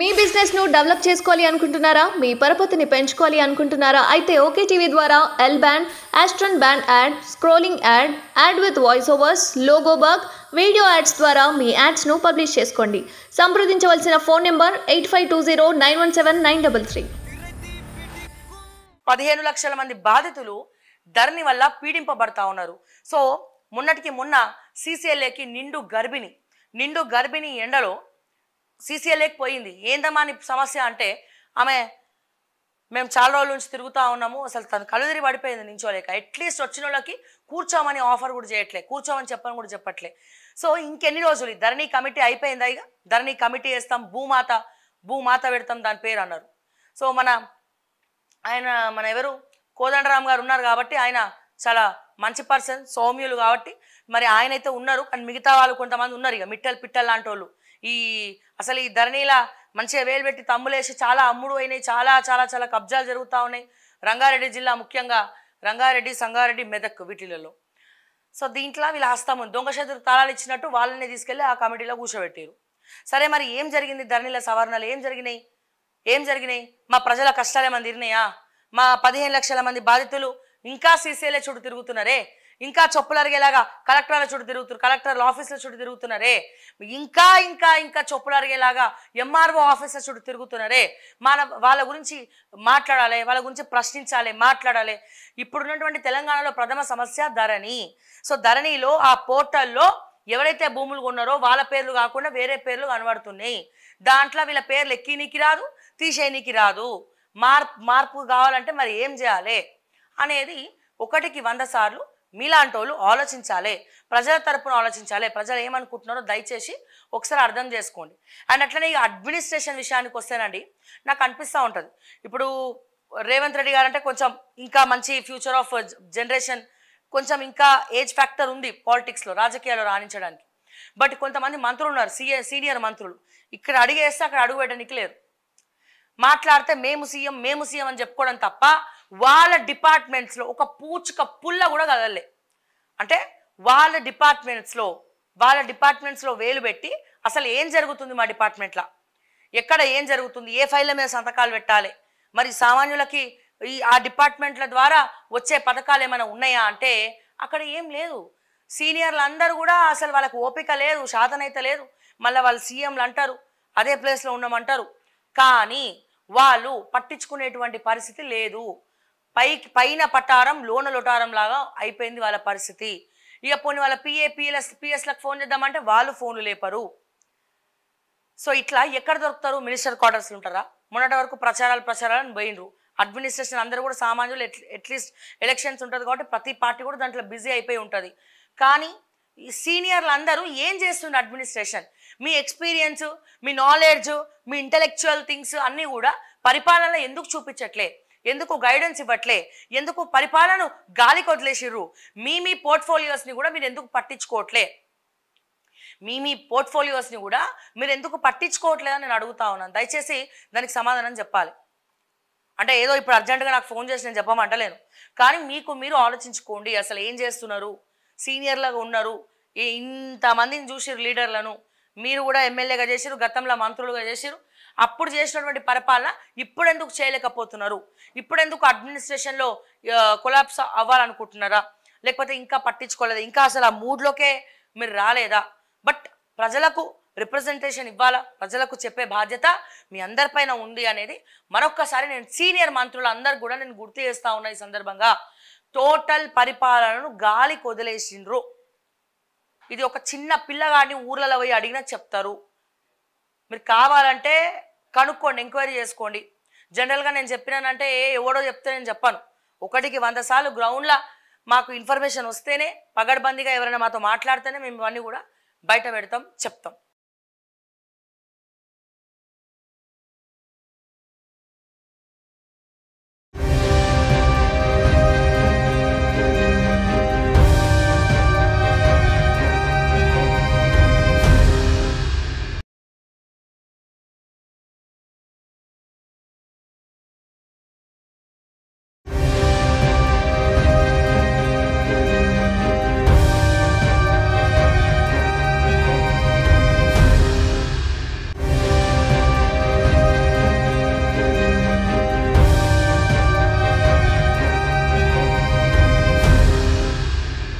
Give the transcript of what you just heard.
మీ బిజినెస్ను డెవలప్ చేసుకోవాలి అనుకుంటున్నారా మీ పరపతిని పెంచుకోవాలి అనుకుంటున్నారా అయితే ఓకే టీవీ ద్వారా ఎల్ బ్యాండ్ యాస్ట్రన్ band ad scrolling ad ad with voice overs logo video ads ద్వారా మీ యాడ్స్ను పబ్లిష్ చేసుకోండి సంప్రదించవలసిన phone number eight five two zero nine one seven nine double three పదిహేను లక్షల మంది బాధితులు ధరణి వల్ల పీడింపబడతా ఉన్నారు సో మొన్నటికి మొన్న సీసీఎల్ఏకి నిండు గర్భిణి నిండు గర్భిణి ఎండలో సీసీఎల్ఏకి పోయింది ఏందమ్మా నీ సమస్య అంటే ఆమె మేము చాలా రోజుల నుంచి తిరుగుతూ ఉన్నాము అసలు తను కలుదిరి పడిపోయింది నించోలేక అట్లీస్ట్ వచ్చిన వాళ్ళకి కూర్చోమని ఆఫర్ కూడా చేయట్లే కూర్చోమని చెప్పని కూడా చెప్పట్లే సో ఇంకెన్ని రోజులు ధరణి కమిటీ అయిపోయిందా ఇక ధరణి కమిటీ వేస్తాం భూమాత భూమాత పెడతాం దాని పేరు అన్నారు సో మన ఆయన మన ఎవరు కోదండరామ్ గారు ఉన్నారు కాబట్టి ఆయన చాలా మంచి పర్సన్ సౌమ్యులు కాబట్టి మరి ఆయన అయితే ఉన్నారు కానీ మిగతా వాళ్ళు కొంతమంది ఉన్నారు ఇక మిట్టలు పిట్టలు లాంటి వాళ్ళు ఈ అసలు ఈ ధరణిలా మంచిగా వేలు పెట్టి తమ్ములేసి చాలా అమ్ముడు అయినాయి చాలా చాలా చాలా కబ్జాలు జరుగుతూ ఉన్నాయి రంగారెడ్డి జిల్లా ముఖ్యంగా రంగారెడ్డి సంగారెడ్డి మెదక్ వీటిలలో సో దీంట్లో వీళ్ళ హస్తము దొంగ చేతులు తాళాలు ఇచ్చినట్టు వాళ్ళని తీసుకెళ్ళి ఆ కమిటీలో కూర్చోబెట్టారు సరే మరి ఏం జరిగింది ధరణిల సవరణలు ఏం జరిగినాయి ఏం జరిగినాయి మా ప్రజల కష్టాలు ఏమైనా తీరినాయా మా పదిహేను లక్షల మంది బాధితులు ఇంకా సీసీలే చుట్టూ తిరుగుతున్నారే ఇంకా చొప్పులు అరిగేలాగా కలెక్టర్ల చుట్టూ తిరుగుతున్నారు కలెక్టర్ల ఆఫీసుల చుట్టూ తిరుగుతున్నారే ఇంకా ఇంకా ఇంకా చొప్పులు అరిగేలాగా ఎంఆర్ఓ ఆఫీసుల చుట్టూ తిరుగుతున్నారే మన వాళ్ళ గురించి మాట్లాడాలి వాళ్ళ గురించి ప్రశ్నించాలి మాట్లాడాలి ఇప్పుడున్నటువంటి తెలంగాణలో ప్రథమ సమస్య ధరణి సో ధరణిలో ఆ పోర్టల్లో ఎవరైతే భూములు కొన్నారో వాళ్ళ పేర్లు కాకుండా వేరే పేర్లు కనబడుతున్నాయి దాంట్లో వీళ్ళ పేర్లు ఎక్కినీకి రాదు తీసేయనికి రాదు మార్పు మార్పు కావాలంటే మరి ఏం చేయాలి అనేది ఒకటికి వంద సార్లు మీలాంటి వాళ్ళు ఆలోచించాలి ప్రజల తరపున ఆలోచించాలి ప్రజలు ఏమనుకుంటున్నారో దయచేసి ఒకసారి అర్థం చేసుకోండి అండ్ అట్లనే ఈ అడ్మినిస్ట్రేషన్ విషయానికి వస్తేనండి నాకు అనిపిస్తూ ఉంటుంది ఇప్పుడు రేవంత్ రెడ్డి గారంటే కొంచెం ఇంకా మంచి ఫ్యూచర్ ఆఫ్ జనరేషన్ కొంచెం ఇంకా ఏజ్ ఫ్యాక్టర్ ఉంది పాలిటిక్స్లో రాజకీయాల్లో రాణించడానికి బట్ కొంతమంది మంత్రులు ఉన్నారు సీఏ సీనియర్ మంత్రులు ఇక్కడ అడిగేస్తే అక్కడ అడుగు పెట్టడానికి లేరు మాట్లాడితే మేము సీఎం మేము సీఎం అని చెప్పుకోవడం తప్ప వాళ్ళ డిపార్ట్మెంట్స్లో ఒక పూచిక పుల్ల కూడా కదలలే అంటే వాళ్ళ డిపార్ట్మెంట్స్లో వాళ్ళ డిపార్ట్మెంట్స్లో వేలు పెట్టి అసలు ఏం జరుగుతుంది మా డిపార్ట్మెంట్లో ఎక్కడ ఏం జరుగుతుంది ఏ ఫైళ్ళ మీద సంతకాలు పెట్టాలి మరి సామాన్యులకి ఈ ఆ డిపార్ట్మెంట్ల ద్వారా వచ్చే పథకాలు ఏమైనా ఉన్నాయా అంటే అక్కడ ఏం లేదు సీనియర్లు అందరూ కూడా అసలు వాళ్ళకి ఓపిక లేదు సాధనైతే లేదు మళ్ళీ వాళ్ళు సీఎంలు అంటారు అదే ప్లేస్లో ఉండమంటారు కానీ వాళ్ళు పట్టించుకునేటువంటి పరిస్థితి లేదు పై పైన పటారం లోన లొటారం లాగా అయిపోయింది వాళ్ళ పరిస్థితి ఇక పోనీ వాళ్ళ పిఏ పిఎల్ఎస్ పిఎస్లకు ఫోన్ చేద్దామంటే వాళ్ళు ఫోన్లు లేపరు సో ఇట్లా ఎక్కడ దొరుకుతారు మినిస్టర్ క్వార్టర్స్లు ఉంటారా మొన్నటి వరకు ప్రచారాలు ప్రచారాలను పోయినరు అడ్మినిస్ట్రేషన్ అందరూ కూడా సామాన్యులు అట్లీస్ట్ ఎలక్షన్స్ ఉంటుంది కాబట్టి ప్రతి పార్టీ కూడా దాంట్లో బిజీ అయిపోయి ఉంటుంది కానీ సీనియర్లు అందరూ ఏం చేస్తుంది అడ్మినిస్ట్రేషన్ మీ ఎక్స్పీరియన్స్ మీ నాలెడ్జ్ మీ ఇంటలెక్చువల్ థింగ్స్ అన్నీ కూడా పరిపాలన ఎందుకు చూపించట్లే ఎందుకు గైడెన్స్ ఇవ్వట్లే ఎందుకు పరిపాలన గాలి కొదిలేసిర్రు మీ మీ పోర్ట్ఫోలియోస్ని కూడా మీరు ఎందుకు పట్టించుకోవట్లే మీ మీ పోర్ట్ఫోలియోస్ని కూడా మీరు ఎందుకు పట్టించుకోవట్లేదని నేను అడుగుతా ఉన్నాను దయచేసి దానికి సమాధానం చెప్పాలి అంటే ఏదో ఇప్పుడు అర్జెంటుగా నాకు ఫోన్ చేసి నేను చెప్పమంటలేను కానీ మీకు మీరు ఆలోచించుకోండి అసలు ఏం చేస్తున్నారు సీనియర్లుగా ఉన్నారు ఇంతమందిని చూసిరు లీడర్లను మీరు కూడా ఎమ్మెల్యేగా చేసిరు గతంలో మంత్రులుగా చేసిరు అప్పుడు చేసినటువంటి పరిపాలన ఇప్పుడు ఎందుకు చేయలేకపోతున్నారు ఇప్పుడు ఎందుకు అడ్మినిస్ట్రేషన్లో కొలాప్స్ అవ్వాలనుకుంటున్నారా లేకపోతే ఇంకా పట్టించుకోలేదా ఇంకా అసలు ఆ మూడ్లోకే మీరు రాలేదా బట్ ప్రజలకు రిప్రజెంటేషన్ ఇవ్వాలా ప్రజలకు చెప్పే బాధ్యత మీ అందరిపైన ఉంది అనేది మరొక్కసారి నేను సీనియర్ మంత్రులు అందరు కూడా నేను గుర్తు చేస్తా ఉన్నా ఈ సందర్భంగా టోటల్ పరిపాలనను గాలి కొదిలేసిండ్రు ఇది ఒక చిన్న పిల్లగాడిని ఊర్లలో పోయి అడిగినా చెప్తారు మీరు కావాలంటే కనుక్కోండి ఎంక్వైరీ చేసుకోండి జనరల్గా నేను చెప్పినానంటే ఏ ఎవడో చెప్తే నేను చెప్పాను ఒకటికి వంద సార్లు గ్రౌండ్లో మాకు ఇన్ఫర్మేషన్ వస్తేనే పగడ్బందీగా ఎవరైనా మాతో మాట్లాడితేనే మేము ఇవన్నీ కూడా బయట పెడతాం చెప్తాం